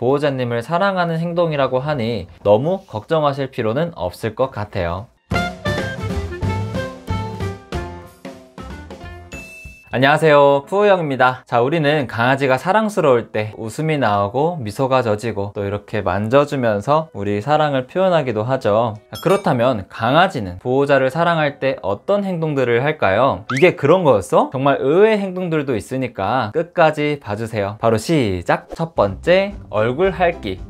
보호자님을 사랑하는 행동이라고 하니 너무 걱정하실 필요는 없을 것 같아요. 안녕하세요 푸우영입니다 자 우리는 강아지가 사랑스러울 때 웃음이 나오고 미소가 젖이고 또 이렇게 만져주면서 우리 사랑을 표현하기도 하죠 그렇다면 강아지는 보호자를 사랑할 때 어떤 행동들을 할까요? 이게 그런 거였어? 정말 의외의 행동들도 있으니까 끝까지 봐주세요 바로 시작! 첫 번째 얼굴 핥기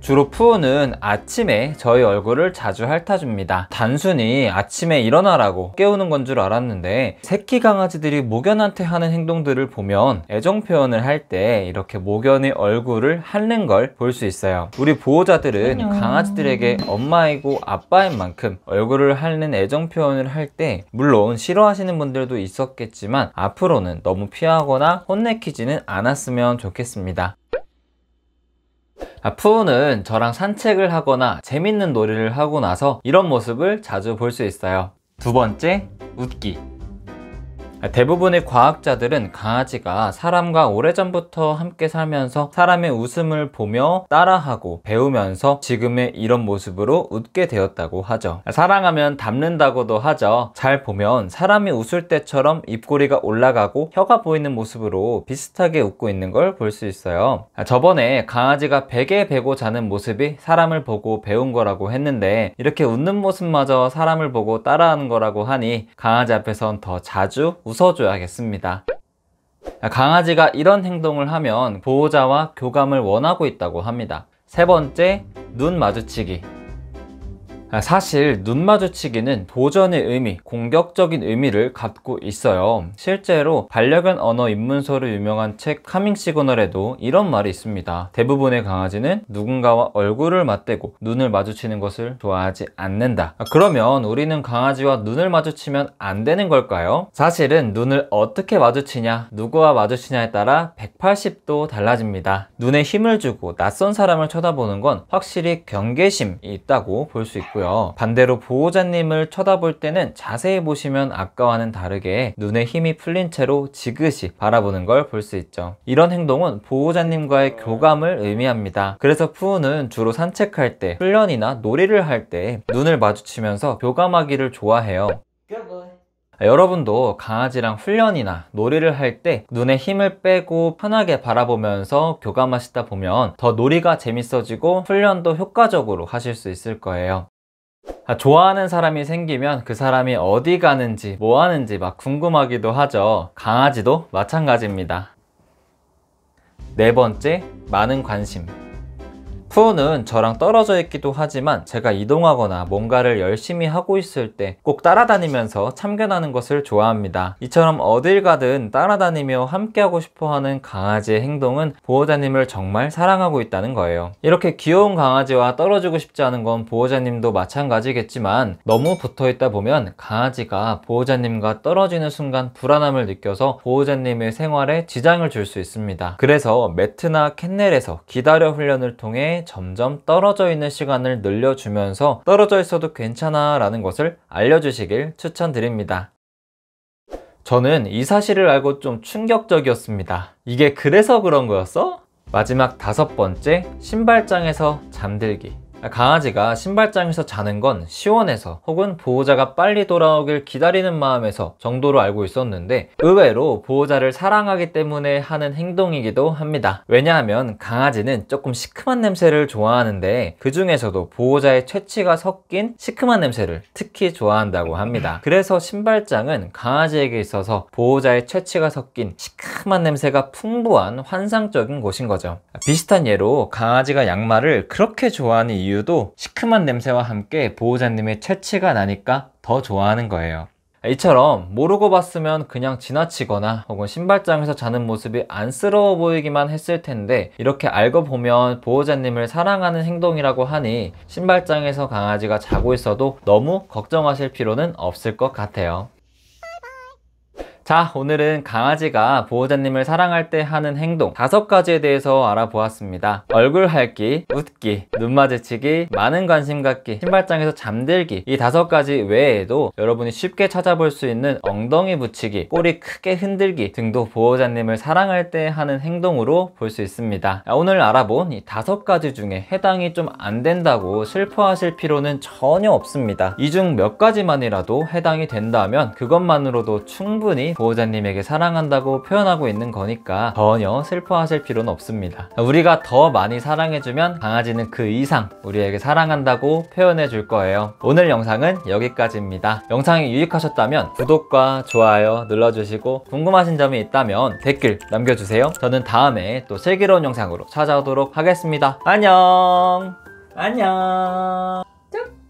주로 푸우는 아침에 저희 얼굴을 자주 핥아줍니다. 단순히 아침에 일어나라고 깨우는 건 줄 알았는데 새끼 강아지들이 모견한테 하는 행동들을 보면 애정 표현을 할 때 이렇게 모견의 얼굴을 핥는 걸 볼 수 있어요. 우리 보호자들은 강아지들에게 엄마이고 아빠인 만큼 얼굴을 핥는 애정 표현을 할 때 물론 싫어하시는 분들도 있었겠지만 앞으로는 너무 피하거나 혼내키지는 않았으면 좋겠습니다. 아, 푸우는 저랑 산책을 하거나 재밌는 놀이를 하고 나서 이런 모습을 자주 볼 수 있어요 두 번째, 웃기 대부분의 과학자들은 강아지가 사람과 오래전부터 함께 살면서 사람의 웃음을 보며 따라하고 배우면서 지금의 이런 모습으로 웃게 되었다고 하죠 사랑하면 닮는다고도 하죠 잘 보면 사람이 웃을 때처럼 입꼬리가 올라가고 혀가 보이는 모습으로 비슷하게 웃고 있는 걸 볼 수 있어요 저번에 강아지가 베개 베고 자는 모습이 사람을 보고 배운 거라고 했는데 이렇게 웃는 모습마저 사람을 보고 따라하는 거라고 하니 강아지 앞에선 더 자주 웃 웃어줘야겠습니다. 강아지가 이런 행동을 하면 보호자와 교감을 원하고 있다고 합니다. 세 번째, 눈 마주치기. 아, 사실 눈 마주치기는 도전의 의미, 공격적인 의미를 갖고 있어요. 실제로 반려견 언어 입문서로 유명한 책 카밍 시그널에도 이런 말이 있습니다. 대부분의 강아지는 누군가와 얼굴을 맞대고 눈을 마주치는 것을 좋아하지 않는다. 아, 그러면 우리는 강아지와 눈을 마주치면 안 되는 걸까요? 사실은 눈을 어떻게 마주치냐, 누구와 마주치냐에 따라 180도 달라집니다. 눈에 힘을 주고 낯선 사람을 쳐다보는 건 확실히 경계심이 있다고 볼 수 있고요. 있고요. 반대로 보호자님을 쳐다볼 때는 자세히 보시면 아까와는 다르게 눈에 힘이 풀린 채로 지그시 바라보는 걸 볼 수 있죠. 이런 행동은 보호자님과의 네. 교감을 의미합니다. 그래서 푸우는 주로 산책할 때, 훈련이나 놀이를 할 때 눈을 마주치면서 교감하기를 좋아해요. 여러분도 강아지랑 훈련이나 놀이를 할 때 눈에 힘을 빼고 편하게 바라보면서 교감하시다 보면 더 놀이가 재밌어지고 훈련도 효과적으로 하실 수 있을 거예요. 아, 좋아하는 사람이 생기면 그 사람이 어디 가는지 뭐 하는지 막 궁금하기도 하죠 강아지도 마찬가지입니다 네 번째 많은 관심 푸로는 저랑 떨어져 있기도 하지만 제가 이동하거나 뭔가를 열심히 하고 있을 때 꼭 따라다니면서 참견하는 것을 좋아합니다. 이처럼 어딜 가든 따라다니며 함께하고 싶어하는 강아지의 행동은 보호자님을 정말 사랑하고 있다는 거예요. 이렇게 귀여운 강아지와 떨어지고 싶지 않은 건 보호자님도 마찬가지겠지만 너무 붙어있다 보면 강아지가 보호자님과 떨어지는 순간 불안함을 느껴서 보호자님의 생활에 지장을 줄 수 있습니다. 그래서 매트나 캔넬에서 기다려 훈련을 통해 점점 떨어져 있는 시간을 늘려주면서 떨어져 있어도 괜찮아 라는 것을 알려주시길 추천드립니다. 저는 이 사실을 알고 좀 충격적이었습니다. 이게 그래서 그런 거였어? 마지막 다섯 번째, 신발장에서 잠들기. 강아지가 신발장에서 자는 건 시원해서 혹은 보호자가 빨리 돌아오길 기다리는 마음에서 정도로 알고 있었는데 의외로 보호자를 사랑하기 때문에 하는 행동이기도 합니다 왜냐하면 강아지는 조금 시큼한 냄새를 좋아하는데 그 중에서도 보호자의 채취가 섞인 시큼한 냄새를 특히 좋아한다고 합니다 그래서 신발장은 강아지에게 있어서 보호자의 채취가 섞인 시큼한 달큼한 냄새가 풍부한 환상적인 곳인 거죠. 비슷한 예로 강아지가 양말을 그렇게 좋아하는 이유도 시큼한 냄새와 함께 보호자님의 채취가 나니까 더 좋아하는 거예요. 이처럼 모르고 봤으면 그냥 지나치거나 혹은 신발장에서 자는 모습이 안쓰러워 보이기만 했을 텐데 이렇게 알고 보면 보호자님을 사랑하는 행동이라고 하니 신발장에서 강아지가 자고 있어도 너무 걱정하실 필요는 없을 것 같아요. 자 오늘은 강아지가 보호자님을 사랑할 때 하는 행동 다섯 가지에 대해서 알아보았습니다 얼굴 핥기, 웃기, 눈 마주치기, 많은 관심 갖기, 신발장에서 잠들기 이 다섯 가지 외에도 여러분이 쉽게 찾아볼 수 있는 엉덩이 붙이기, 꼬리 크게 흔들기 등도 보호자님을 사랑할 때 하는 행동으로 볼 수 있습니다 오늘 알아본 이 다섯 가지 중에 해당이 좀 안 된다고 슬퍼하실 필요는 전혀 없습니다 이 중 몇 가지만이라도 해당이 된다면 그것만으로도 충분히 보호자님에게 사랑한다고 표현하고 있는 거니까 전혀 슬퍼하실 필요는 없습니다. 우리가 더 많이 사랑해주면 강아지는 그 이상 우리에게 사랑한다고 표현해 줄 거예요. 오늘 영상은 여기까지입니다. 영상이 유익하셨다면 구독과 좋아요 눌러주시고 궁금하신 점이 있다면 댓글 남겨주세요. 저는 다음에 또 슬기로운 영상으로 찾아오도록 하겠습니다. 안녕! 안녕!